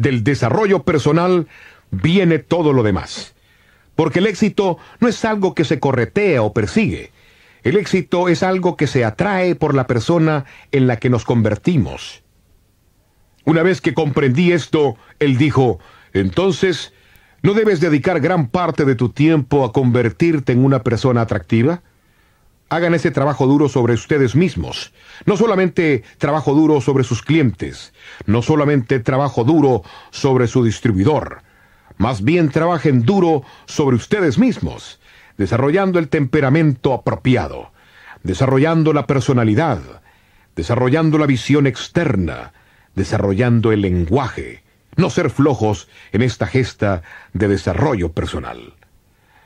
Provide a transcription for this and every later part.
del desarrollo personal, viene todo lo demás. Porque el éxito no es algo que se corretea o persigue. El éxito es algo que se atrae por la persona en la que nos convertimos. Una vez que comprendí esto, él dijo, entonces, ¿no debes dedicar gran parte de tu tiempo a convertirte en una persona atractiva? hagan ese trabajo duro sobre ustedes mismos. No solamente trabajo duro sobre sus clientes, no solamente trabajo duro sobre su distribuidor. Más bien trabajen duro sobre ustedes mismos, desarrollando el temperamento apropiado, desarrollando la personalidad, desarrollando la visión externa, desarrollando el lenguaje, no ser flojos en esta gesta de desarrollo personal.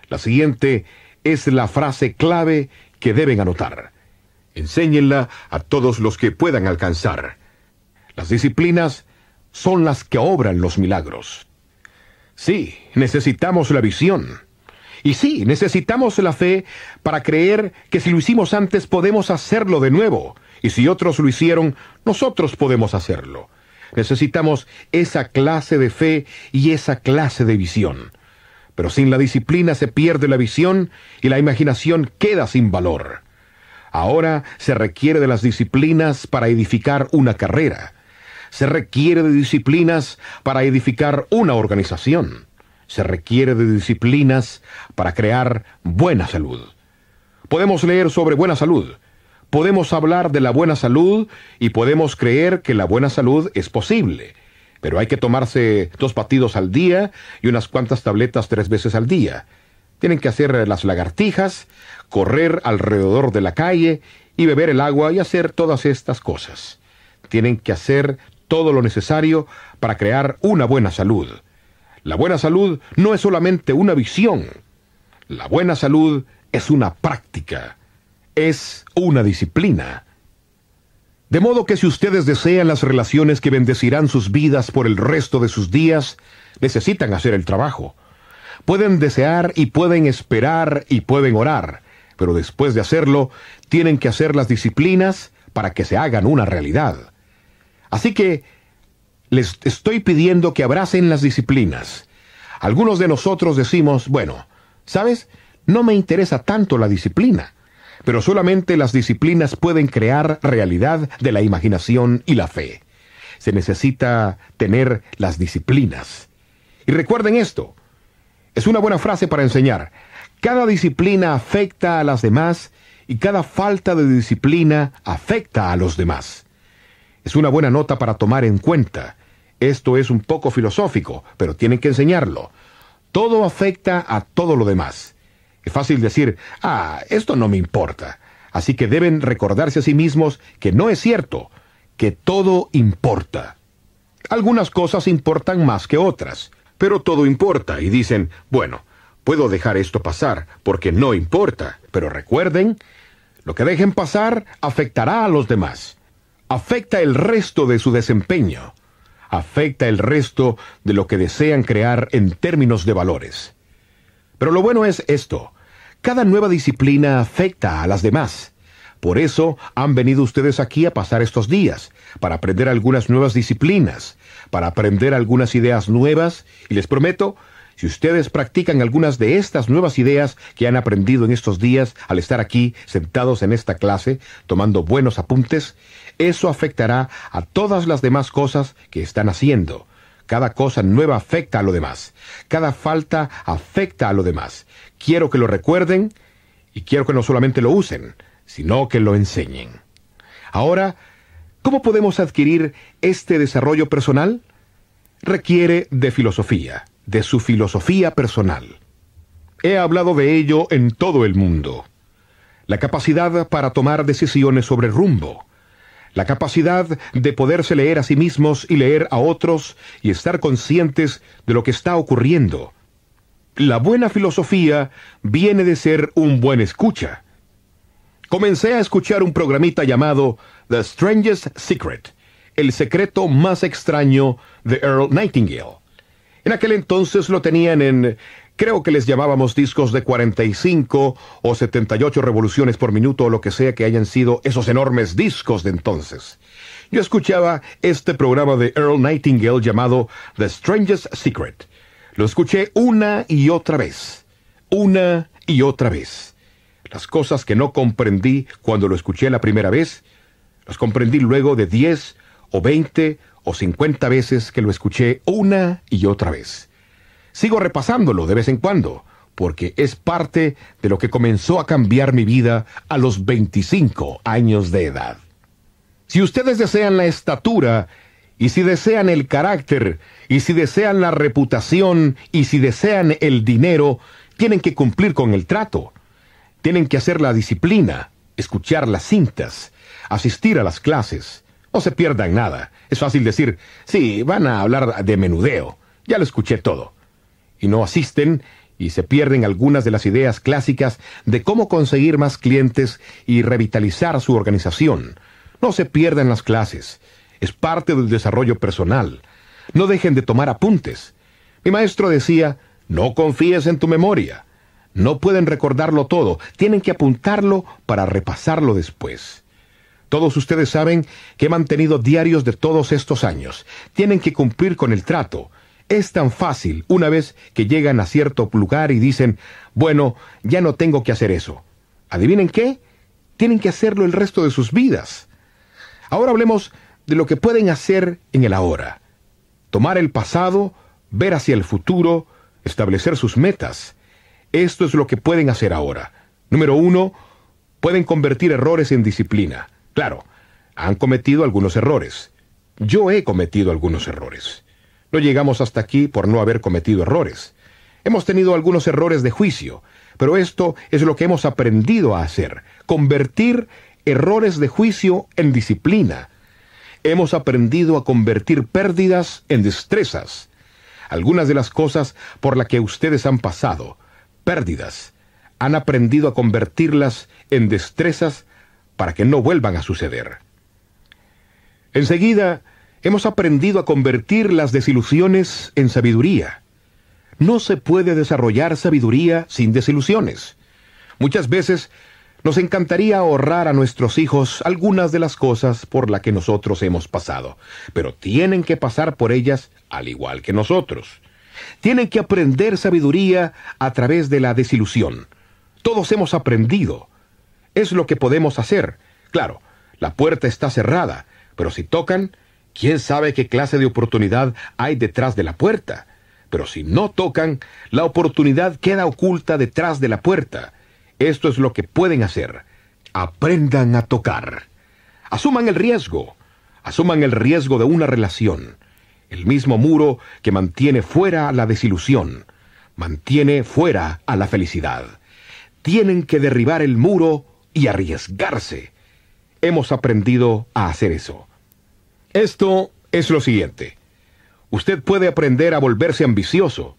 La siguiente es la frase clave que deben anotar. Enséñenla a todos los que puedan alcanzar. Las disciplinas son las que obran los milagros. Sí, necesitamos la visión. Y sí, necesitamos la fe para creer que si lo hicimos antes podemos hacerlo de nuevo. Y si otros lo hicieron, nosotros podemos hacerlo. Necesitamos esa clase de fe y esa clase de visión pero sin la disciplina se pierde la visión y la imaginación queda sin valor. Ahora se requiere de las disciplinas para edificar una carrera. Se requiere de disciplinas para edificar una organización. Se requiere de disciplinas para crear buena salud. Podemos leer sobre buena salud. Podemos hablar de la buena salud y podemos creer que la buena salud es posible pero hay que tomarse dos batidos al día y unas cuantas tabletas tres veces al día. Tienen que hacer las lagartijas, correr alrededor de la calle y beber el agua y hacer todas estas cosas. Tienen que hacer todo lo necesario para crear una buena salud. La buena salud no es solamente una visión. La buena salud es una práctica, es una disciplina. De modo que si ustedes desean las relaciones que bendecirán sus vidas por el resto de sus días, necesitan hacer el trabajo. Pueden desear y pueden esperar y pueden orar, pero después de hacerlo, tienen que hacer las disciplinas para que se hagan una realidad. Así que les estoy pidiendo que abracen las disciplinas. Algunos de nosotros decimos, bueno, ¿sabes? No me interesa tanto la disciplina pero solamente las disciplinas pueden crear realidad de la imaginación y la fe. Se necesita tener las disciplinas. Y recuerden esto, es una buena frase para enseñar. Cada disciplina afecta a las demás y cada falta de disciplina afecta a los demás. Es una buena nota para tomar en cuenta. Esto es un poco filosófico, pero tienen que enseñarlo. Todo afecta a todo lo demás. Es fácil decir, ah, esto no me importa. Así que deben recordarse a sí mismos que no es cierto, que todo importa. Algunas cosas importan más que otras, pero todo importa y dicen, bueno, puedo dejar esto pasar porque no importa, pero recuerden, lo que dejen pasar afectará a los demás, afecta el resto de su desempeño, afecta el resto de lo que desean crear en términos de valores. Pero lo bueno es esto. Cada nueva disciplina afecta a las demás. Por eso han venido ustedes aquí a pasar estos días, para aprender algunas nuevas disciplinas, para aprender algunas ideas nuevas, y les prometo, si ustedes practican algunas de estas nuevas ideas que han aprendido en estos días al estar aquí sentados en esta clase, tomando buenos apuntes, eso afectará a todas las demás cosas que están haciendo. Cada cosa nueva afecta a lo demás. Cada falta afecta a lo demás. Quiero que lo recuerden y quiero que no solamente lo usen, sino que lo enseñen. Ahora, ¿cómo podemos adquirir este desarrollo personal? Requiere de filosofía, de su filosofía personal. He hablado de ello en todo el mundo. La capacidad para tomar decisiones sobre rumbo, la capacidad de poderse leer a sí mismos y leer a otros y estar conscientes de lo que está ocurriendo. La buena filosofía viene de ser un buen escucha. Comencé a escuchar un programita llamado The Strangest Secret, el secreto más extraño de Earl Nightingale. En aquel entonces lo tenían en Creo que les llamábamos discos de 45 o 78 revoluciones por minuto o lo que sea que hayan sido esos enormes discos de entonces. Yo escuchaba este programa de Earl Nightingale llamado The Strangest Secret. Lo escuché una y otra vez. Una y otra vez. Las cosas que no comprendí cuando lo escuché la primera vez, las comprendí luego de 10 o 20 o 50 veces que lo escuché una y otra vez. Sigo repasándolo de vez en cuando, porque es parte de lo que comenzó a cambiar mi vida a los 25 años de edad. Si ustedes desean la estatura, y si desean el carácter, y si desean la reputación, y si desean el dinero, tienen que cumplir con el trato. Tienen que hacer la disciplina, escuchar las cintas, asistir a las clases. No se pierdan nada. Es fácil decir, sí, van a hablar de menudeo. Ya lo escuché todo no asisten y se pierden algunas de las ideas clásicas de cómo conseguir más clientes y revitalizar su organización. No se pierdan las clases. Es parte del desarrollo personal. No dejen de tomar apuntes. Mi maestro decía, no confíes en tu memoria. No pueden recordarlo todo, tienen que apuntarlo para repasarlo después. Todos ustedes saben que he mantenido diarios de todos estos años. Tienen que cumplir con el trato. Es tan fácil una vez que llegan a cierto lugar y dicen, bueno, ya no tengo que hacer eso. ¿Adivinen qué? Tienen que hacerlo el resto de sus vidas. Ahora hablemos de lo que pueden hacer en el ahora. Tomar el pasado, ver hacia el futuro, establecer sus metas. Esto es lo que pueden hacer ahora. Número uno, pueden convertir errores en disciplina. Claro, han cometido algunos errores. Yo he cometido algunos errores. No llegamos hasta aquí por no haber cometido errores. Hemos tenido algunos errores de juicio, pero esto es lo que hemos aprendido a hacer, convertir errores de juicio en disciplina. Hemos aprendido a convertir pérdidas en destrezas. Algunas de las cosas por las que ustedes han pasado, pérdidas, han aprendido a convertirlas en destrezas para que no vuelvan a suceder. Enseguida, Hemos aprendido a convertir las desilusiones en sabiduría. No se puede desarrollar sabiduría sin desilusiones. Muchas veces nos encantaría ahorrar a nuestros hijos algunas de las cosas por las que nosotros hemos pasado, pero tienen que pasar por ellas al igual que nosotros. Tienen que aprender sabiduría a través de la desilusión. Todos hemos aprendido. Es lo que podemos hacer. Claro, la puerta está cerrada, pero si tocan, ¿Quién sabe qué clase de oportunidad hay detrás de la puerta? Pero si no tocan, la oportunidad queda oculta detrás de la puerta. Esto es lo que pueden hacer. Aprendan a tocar. Asuman el riesgo. Asuman el riesgo de una relación. El mismo muro que mantiene fuera la desilusión. Mantiene fuera a la felicidad. Tienen que derribar el muro y arriesgarse. Hemos aprendido a hacer eso. Esto es lo siguiente. Usted puede aprender a volverse ambicioso.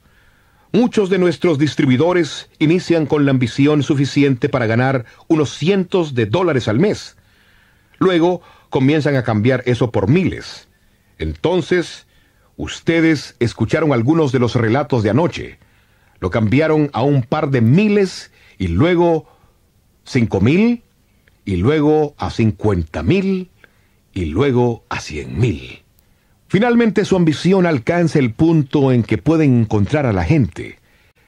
Muchos de nuestros distribuidores inician con la ambición suficiente para ganar unos cientos de dólares al mes. Luego comienzan a cambiar eso por miles. Entonces, ustedes escucharon algunos de los relatos de anoche. Lo cambiaron a un par de miles y luego cinco mil y luego a cincuenta mil y luego a cien mil. Finalmente su ambición alcanza el punto en que pueden encontrar a la gente,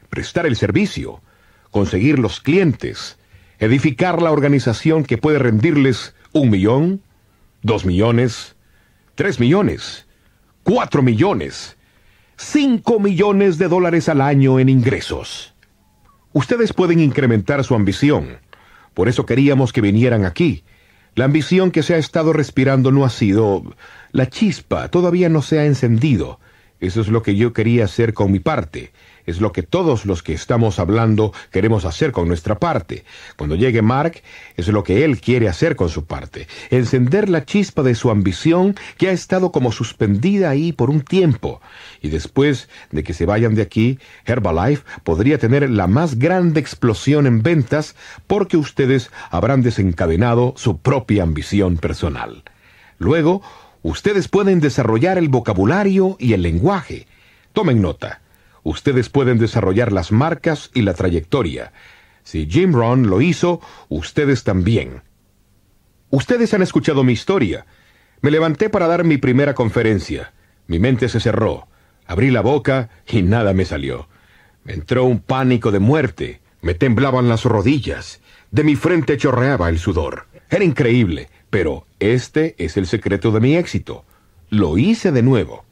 prestar el servicio, conseguir los clientes, edificar la organización que puede rendirles un millón, dos millones, tres millones, cuatro millones, cinco millones de dólares al año en ingresos. Ustedes pueden incrementar su ambición. Por eso queríamos que vinieran aquí la ambición que se ha estado respirando no ha sido... La chispa todavía no se ha encendido. Eso es lo que yo quería hacer con mi parte. Es lo que todos los que estamos hablando queremos hacer con nuestra parte. Cuando llegue Mark, es lo que él quiere hacer con su parte. Encender la chispa de su ambición que ha estado como suspendida ahí por un tiempo. Y después de que se vayan de aquí, Herbalife podría tener la más grande explosión en ventas porque ustedes habrán desencadenado su propia ambición personal. Luego, Ustedes pueden desarrollar el vocabulario y el lenguaje. Tomen nota. Ustedes pueden desarrollar las marcas y la trayectoria. Si Jim Ron lo hizo, ustedes también. Ustedes han escuchado mi historia. Me levanté para dar mi primera conferencia. Mi mente se cerró. Abrí la boca y nada me salió. Me entró un pánico de muerte. Me temblaban las rodillas. De mi frente chorreaba el sudor. Era increíble. Pero este es el secreto de mi éxito. Lo hice de nuevo.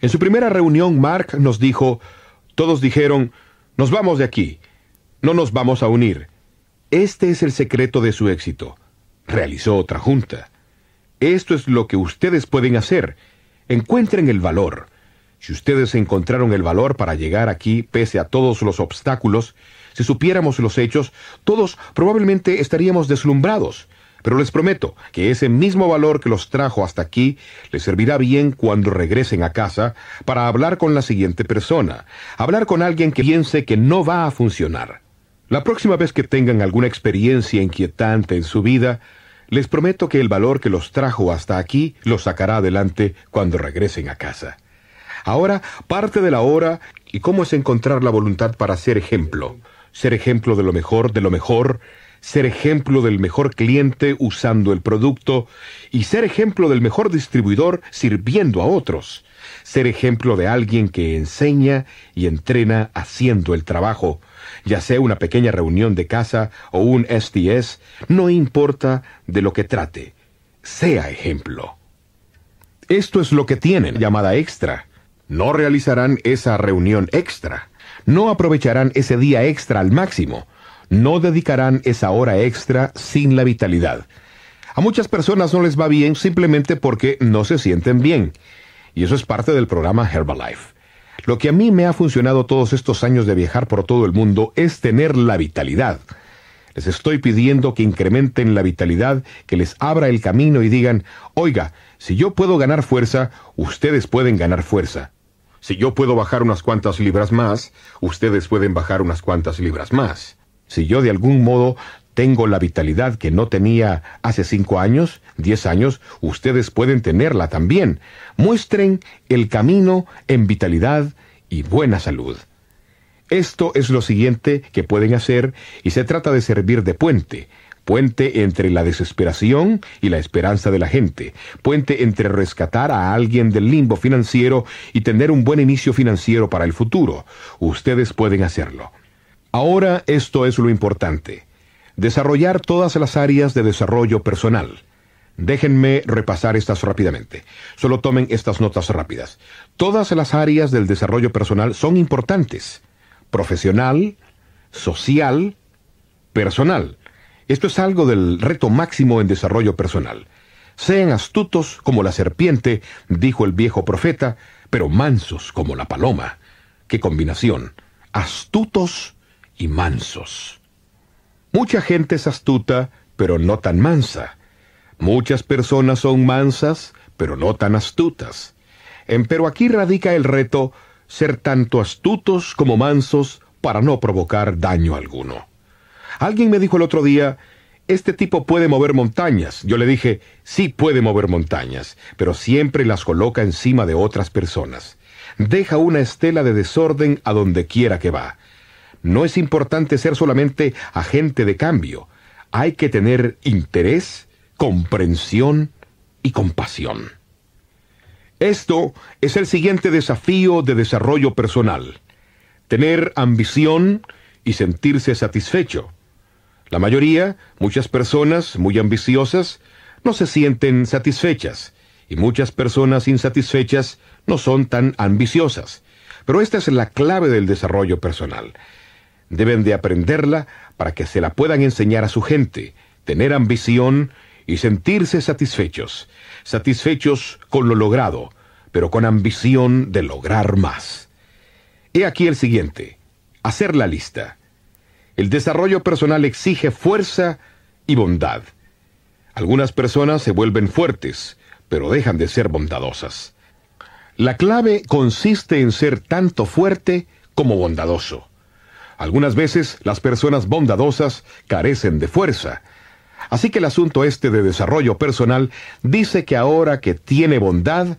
En su primera reunión, Mark nos dijo, todos dijeron, nos vamos de aquí, no nos vamos a unir. Este es el secreto de su éxito. Realizó otra junta. Esto es lo que ustedes pueden hacer. Encuentren el valor. Si ustedes encontraron el valor para llegar aquí pese a todos los obstáculos, si supiéramos los hechos, todos probablemente estaríamos deslumbrados. Pero les prometo que ese mismo valor que los trajo hasta aquí les servirá bien cuando regresen a casa para hablar con la siguiente persona, hablar con alguien que piense que no va a funcionar. La próxima vez que tengan alguna experiencia inquietante en su vida, les prometo que el valor que los trajo hasta aquí los sacará adelante cuando regresen a casa. Ahora, parte de la hora y cómo es encontrar la voluntad para ser ejemplo. Ser ejemplo de lo mejor, de lo mejor, ser ejemplo del mejor cliente usando el producto y ser ejemplo del mejor distribuidor sirviendo a otros. Ser ejemplo de alguien que enseña y entrena haciendo el trabajo, ya sea una pequeña reunión de casa o un STS, no importa de lo que trate. Sea ejemplo. Esto es lo que tienen, llamada extra. No realizarán esa reunión extra. No aprovecharán ese día extra al máximo no dedicarán esa hora extra sin la vitalidad. A muchas personas no les va bien simplemente porque no se sienten bien. Y eso es parte del programa Herbalife. Lo que a mí me ha funcionado todos estos años de viajar por todo el mundo es tener la vitalidad. Les estoy pidiendo que incrementen la vitalidad, que les abra el camino y digan, oiga, si yo puedo ganar fuerza, ustedes pueden ganar fuerza. Si yo puedo bajar unas cuantas libras más, ustedes pueden bajar unas cuantas libras más. Si yo de algún modo tengo la vitalidad que no tenía hace cinco años, diez años, ustedes pueden tenerla también. Muestren el camino en vitalidad y buena salud. Esto es lo siguiente que pueden hacer y se trata de servir de puente. Puente entre la desesperación y la esperanza de la gente. Puente entre rescatar a alguien del limbo financiero y tener un buen inicio financiero para el futuro. Ustedes pueden hacerlo. Ahora esto es lo importante. Desarrollar todas las áreas de desarrollo personal. Déjenme repasar estas rápidamente. Solo tomen estas notas rápidas. Todas las áreas del desarrollo personal son importantes. Profesional, social, personal. Esto es algo del reto máximo en desarrollo personal. Sean astutos como la serpiente, dijo el viejo profeta, pero mansos como la paloma. ¡Qué combinación! Astutos y mansos. Mucha gente es astuta, pero no tan mansa. Muchas personas son mansas, pero no tan astutas. ...pero aquí radica el reto ser tanto astutos como mansos para no provocar daño alguno. Alguien me dijo el otro día, este tipo puede mover montañas. Yo le dije, sí puede mover montañas, pero siempre las coloca encima de otras personas. Deja una estela de desorden a donde quiera que va. No es importante ser solamente agente de cambio. Hay que tener interés, comprensión y compasión. Esto es el siguiente desafío de desarrollo personal. Tener ambición y sentirse satisfecho. La mayoría, muchas personas muy ambiciosas, no se sienten satisfechas y muchas personas insatisfechas no son tan ambiciosas. Pero esta es la clave del desarrollo personal deben de aprenderla para que se la puedan enseñar a su gente, tener ambición y sentirse satisfechos, satisfechos con lo logrado, pero con ambición de lograr más. He aquí el siguiente, hacer la lista. El desarrollo personal exige fuerza y bondad. Algunas personas se vuelven fuertes, pero dejan de ser bondadosas. La clave consiste en ser tanto fuerte como bondadoso. Algunas veces las personas bondadosas carecen de fuerza. Así que el asunto este de desarrollo personal dice que ahora que tiene bondad,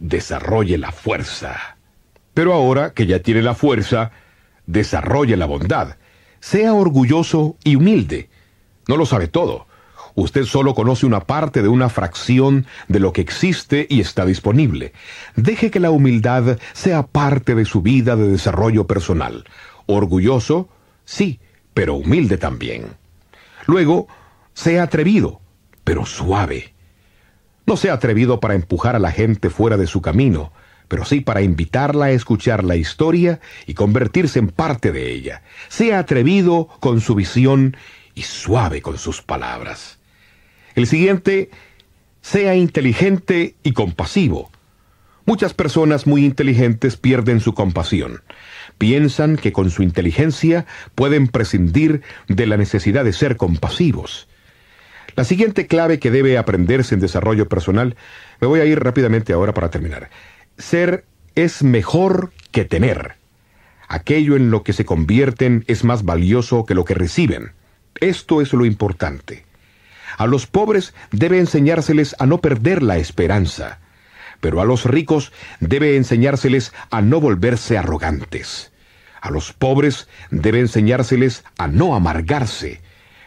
desarrolle la fuerza. Pero ahora que ya tiene la fuerza, desarrolle la bondad. Sea orgulloso y humilde. No lo sabe todo. Usted solo conoce una parte de una fracción de lo que existe y está disponible. Deje que la humildad sea parte de su vida de desarrollo personal. Orgulloso, sí, pero humilde también. Luego, sea atrevido, pero suave. No sea atrevido para empujar a la gente fuera de su camino, pero sí para invitarla a escuchar la historia y convertirse en parte de ella. Sea atrevido con su visión y suave con sus palabras. El siguiente, sea inteligente y compasivo, Muchas personas muy inteligentes pierden su compasión. Piensan que con su inteligencia pueden prescindir de la necesidad de ser compasivos. La siguiente clave que debe aprenderse en desarrollo personal, me voy a ir rápidamente ahora para terminar. Ser es mejor que tener. Aquello en lo que se convierten es más valioso que lo que reciben. Esto es lo importante. A los pobres debe enseñárseles a no perder la esperanza pero a los ricos debe enseñárseles a no volverse arrogantes. A los pobres debe enseñárseles a no amargarse,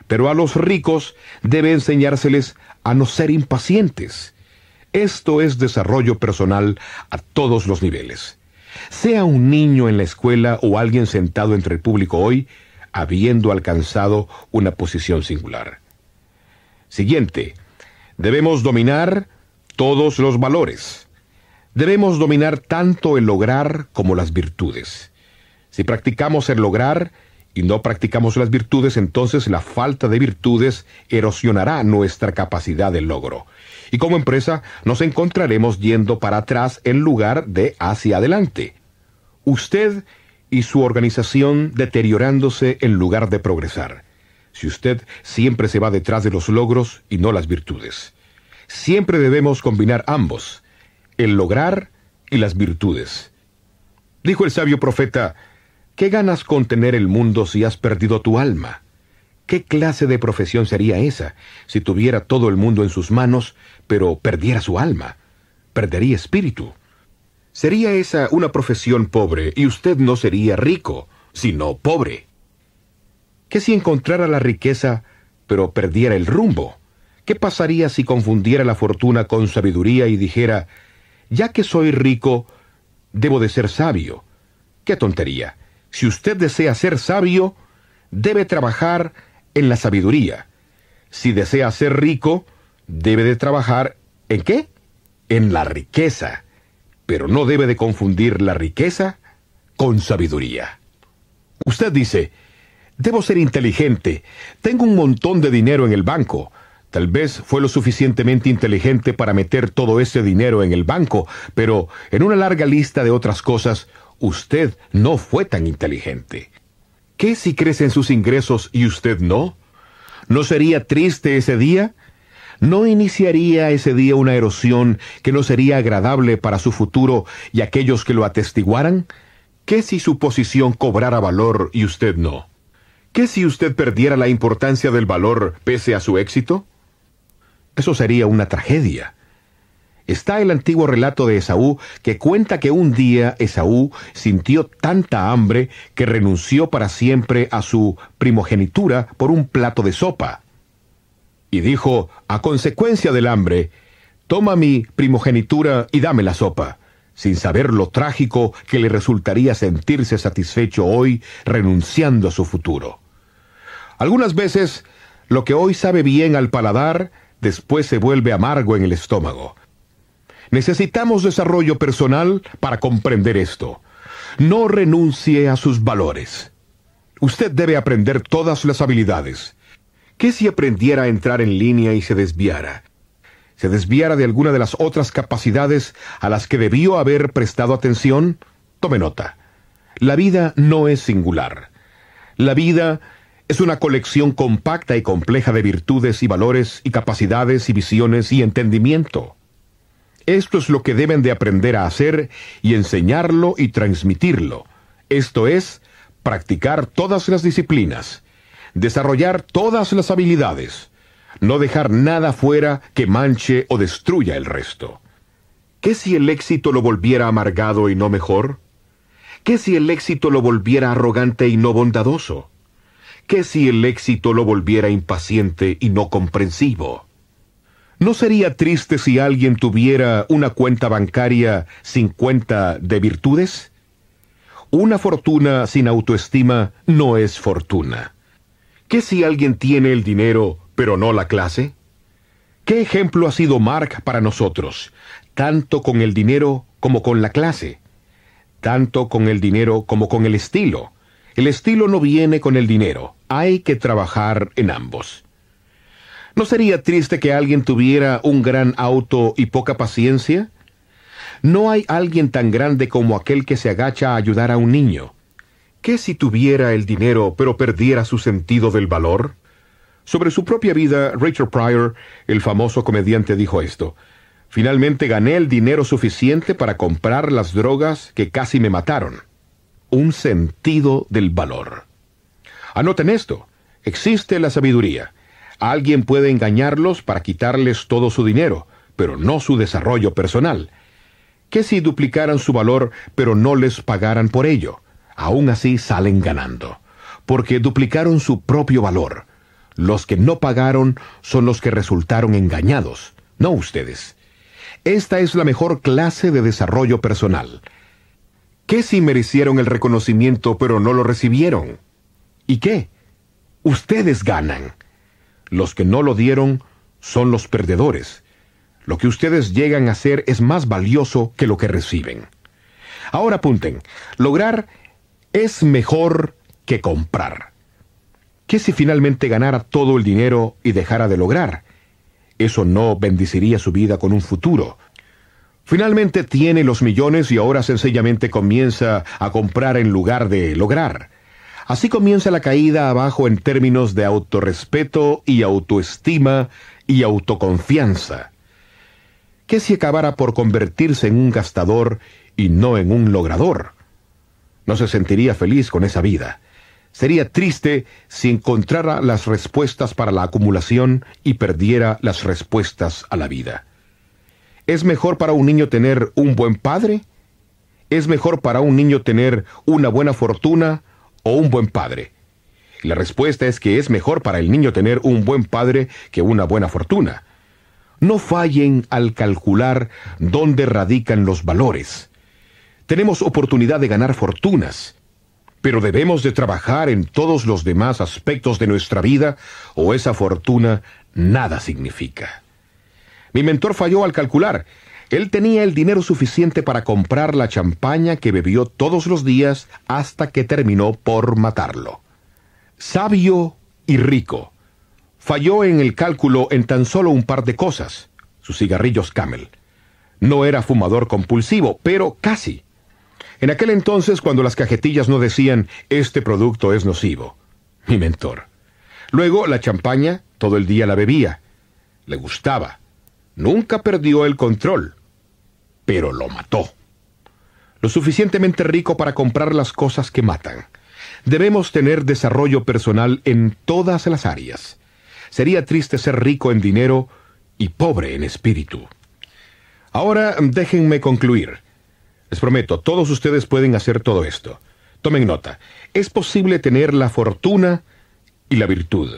pero a los ricos debe enseñárseles a no ser impacientes. Esto es desarrollo personal a todos los niveles. Sea un niño en la escuela o alguien sentado entre el público hoy, habiendo alcanzado una posición singular. Siguiente. Debemos dominar todos los valores. Debemos dominar tanto el lograr como las virtudes. Si practicamos el lograr y no practicamos las virtudes, entonces la falta de virtudes erosionará nuestra capacidad de logro. Y como empresa nos encontraremos yendo para atrás en lugar de hacia adelante. Usted y su organización deteriorándose en lugar de progresar. Si usted siempre se va detrás de los logros y no las virtudes. Siempre debemos combinar ambos el lograr y las virtudes. Dijo el sabio profeta, ¿qué ganas con tener el mundo si has perdido tu alma? ¿Qué clase de profesión sería esa si tuviera todo el mundo en sus manos, pero perdiera su alma? Perdería espíritu. Sería esa una profesión pobre y usted no sería rico, sino pobre. ¿Qué si encontrara la riqueza, pero perdiera el rumbo? ¿Qué pasaría si confundiera la fortuna con sabiduría y dijera, ya que soy rico, debo de ser sabio. ¡Qué tontería! Si usted desea ser sabio, debe trabajar en la sabiduría. Si desea ser rico, debe de trabajar en qué? En la riqueza. Pero no debe de confundir la riqueza con sabiduría. Usted dice, debo ser inteligente, tengo un montón de dinero en el banco, Tal vez fue lo suficientemente inteligente para meter todo ese dinero en el banco, pero en una larga lista de otras cosas, usted no fue tan inteligente. ¿Qué si crecen sus ingresos y usted no? ¿No sería triste ese día? ¿No iniciaría ese día una erosión que no sería agradable para su futuro y aquellos que lo atestiguaran? ¿Qué si su posición cobrara valor y usted no? ¿Qué si usted perdiera la importancia del valor pese a su éxito? Eso sería una tragedia. Está el antiguo relato de Esaú que cuenta que un día Esaú sintió tanta hambre que renunció para siempre a su primogenitura por un plato de sopa. Y dijo, a consecuencia del hambre, toma mi primogenitura y dame la sopa, sin saber lo trágico que le resultaría sentirse satisfecho hoy renunciando a su futuro. Algunas veces, lo que hoy sabe bien al paladar, después se vuelve amargo en el estómago. Necesitamos desarrollo personal para comprender esto. No renuncie a sus valores. Usted debe aprender todas las habilidades. ¿Qué si aprendiera a entrar en línea y se desviara? ¿Se desviara de alguna de las otras capacidades a las que debió haber prestado atención? Tome nota. La vida no es singular. La vida es una colección compacta y compleja de virtudes y valores y capacidades y visiones y entendimiento. Esto es lo que deben de aprender a hacer y enseñarlo y transmitirlo. Esto es, practicar todas las disciplinas, desarrollar todas las habilidades, no dejar nada fuera que manche o destruya el resto. ¿Qué si el éxito lo volviera amargado y no mejor? ¿Qué si el éxito lo volviera arrogante y no bondadoso? ¿Qué si el éxito lo volviera impaciente y no comprensivo? ¿No sería triste si alguien tuviera una cuenta bancaria sin cuenta de virtudes? Una fortuna sin autoestima no es fortuna. ¿Qué si alguien tiene el dinero pero no la clase? ¿Qué ejemplo ha sido Mark para nosotros, tanto con el dinero como con la clase? Tanto con el dinero como con el estilo el estilo no viene con el dinero, hay que trabajar en ambos. ¿No sería triste que alguien tuviera un gran auto y poca paciencia? No hay alguien tan grande como aquel que se agacha a ayudar a un niño. ¿Qué si tuviera el dinero pero perdiera su sentido del valor? Sobre su propia vida, Richard Pryor, el famoso comediante, dijo esto. Finalmente gané el dinero suficiente para comprar las drogas que casi me mataron un sentido del valor. Anoten esto. Existe la sabiduría. Alguien puede engañarlos para quitarles todo su dinero, pero no su desarrollo personal. ¿Qué si duplicaran su valor pero no les pagaran por ello? Aún así salen ganando, porque duplicaron su propio valor. Los que no pagaron son los que resultaron engañados, no ustedes. Esta es la mejor clase de desarrollo personal. ¿Qué si merecieron el reconocimiento pero no lo recibieron? ¿Y qué? Ustedes ganan. Los que no lo dieron son los perdedores. Lo que ustedes llegan a hacer es más valioso que lo que reciben. Ahora apunten, lograr es mejor que comprar. ¿Qué si finalmente ganara todo el dinero y dejara de lograr? Eso no bendeciría su vida con un futuro, Finalmente tiene los millones y ahora sencillamente comienza a comprar en lugar de lograr. Así comienza la caída abajo en términos de autorrespeto y autoestima y autoconfianza. ¿Qué si acabara por convertirse en un gastador y no en un logrador? No se sentiría feliz con esa vida. Sería triste si encontrara las respuestas para la acumulación y perdiera las respuestas a la vida. ¿Es mejor para un niño tener un buen padre? ¿Es mejor para un niño tener una buena fortuna o un buen padre? La respuesta es que es mejor para el niño tener un buen padre que una buena fortuna. No fallen al calcular dónde radican los valores. Tenemos oportunidad de ganar fortunas, pero debemos de trabajar en todos los demás aspectos de nuestra vida o esa fortuna nada significa. Mi mentor falló al calcular. Él tenía el dinero suficiente para comprar la champaña que bebió todos los días hasta que terminó por matarlo. Sabio y rico. Falló en el cálculo en tan solo un par de cosas. Sus cigarrillos Camel. No era fumador compulsivo, pero casi. En aquel entonces cuando las cajetillas no decían este producto es nocivo. Mi mentor. Luego la champaña todo el día la bebía. Le gustaba. Nunca perdió el control, pero lo mató. Lo suficientemente rico para comprar las cosas que matan. Debemos tener desarrollo personal en todas las áreas. Sería triste ser rico en dinero y pobre en espíritu. Ahora déjenme concluir. Les prometo, todos ustedes pueden hacer todo esto. Tomen nota, es posible tener la fortuna y la virtud.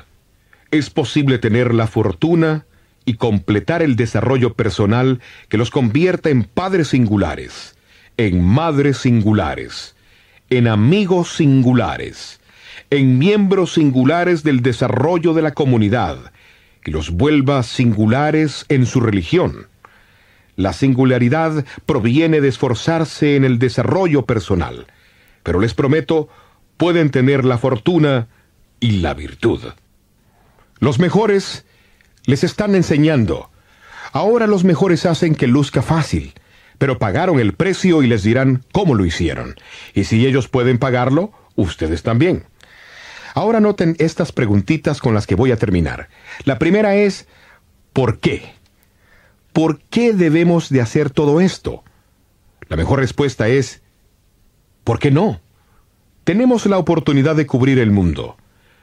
Es posible tener la fortuna y completar el desarrollo personal que los convierta en padres singulares, en madres singulares, en amigos singulares, en miembros singulares del desarrollo de la comunidad, que los vuelva singulares en su religión. La singularidad proviene de esforzarse en el desarrollo personal, pero les prometo, pueden tener la fortuna y la virtud. Los mejores les están enseñando. Ahora los mejores hacen que luzca fácil, pero pagaron el precio y les dirán cómo lo hicieron. Y si ellos pueden pagarlo, ustedes también. Ahora noten estas preguntitas con las que voy a terminar. La primera es, ¿por qué? ¿Por qué debemos de hacer todo esto? La mejor respuesta es, ¿por qué no? Tenemos la oportunidad de cubrir el mundo.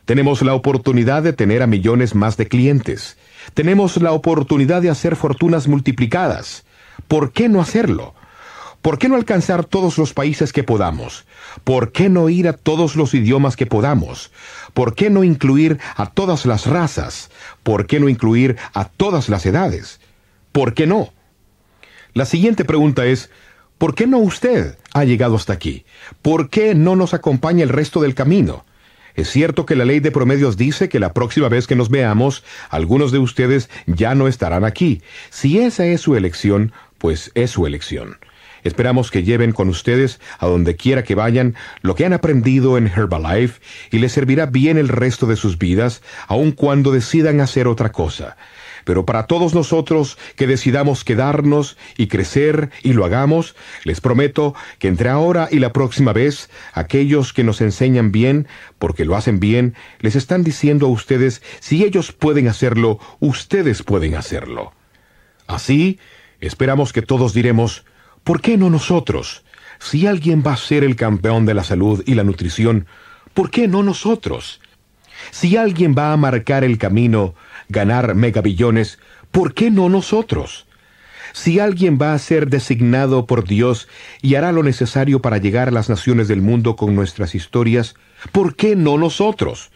Tenemos la oportunidad de tener a millones más de clientes. Tenemos la oportunidad de hacer fortunas multiplicadas. ¿Por qué no hacerlo? ¿Por qué no alcanzar todos los países que podamos? ¿Por qué no ir a todos los idiomas que podamos? ¿Por qué no incluir a todas las razas? ¿Por qué no incluir a todas las edades? ¿Por qué no? La siguiente pregunta es, ¿por qué no usted ha llegado hasta aquí? ¿Por qué no nos acompaña el resto del camino? Es cierto que la ley de promedios dice que la próxima vez que nos veamos, algunos de ustedes ya no estarán aquí. Si esa es su elección, pues es su elección. Esperamos que lleven con ustedes, a donde quiera que vayan, lo que han aprendido en Herbalife y les servirá bien el resto de sus vidas, aun cuando decidan hacer otra cosa. Pero para todos nosotros que decidamos quedarnos y crecer y lo hagamos, les prometo que entre ahora y la próxima vez, aquellos que nos enseñan bien, porque lo hacen bien, les están diciendo a ustedes, si ellos pueden hacerlo, ustedes pueden hacerlo. Así, esperamos que todos diremos, ¿por qué no nosotros? Si alguien va a ser el campeón de la salud y la nutrición, ¿por qué no nosotros? Si alguien va a marcar el camino, ganar megabillones, ¿por qué no nosotros? Si alguien va a ser designado por Dios y hará lo necesario para llegar a las naciones del mundo con nuestras historias, ¿por qué no nosotros?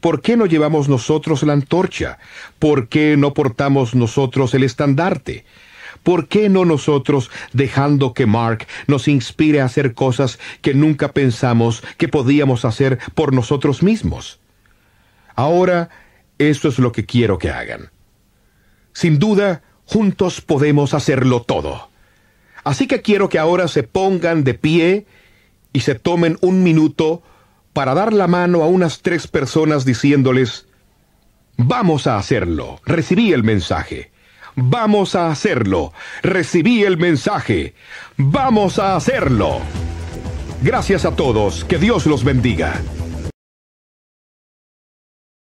¿Por qué no llevamos nosotros la antorcha? ¿Por qué no portamos nosotros el estandarte? ¿Por qué no nosotros dejando que Mark nos inspire a hacer cosas que nunca pensamos que podíamos hacer por nosotros mismos? Ahora eso es lo que quiero que hagan. Sin duda, juntos podemos hacerlo todo. Así que quiero que ahora se pongan de pie y se tomen un minuto para dar la mano a unas tres personas diciéndoles, vamos a hacerlo, recibí el mensaje. Vamos a hacerlo, recibí el mensaje. Vamos a hacerlo. Gracias a todos, que Dios los bendiga.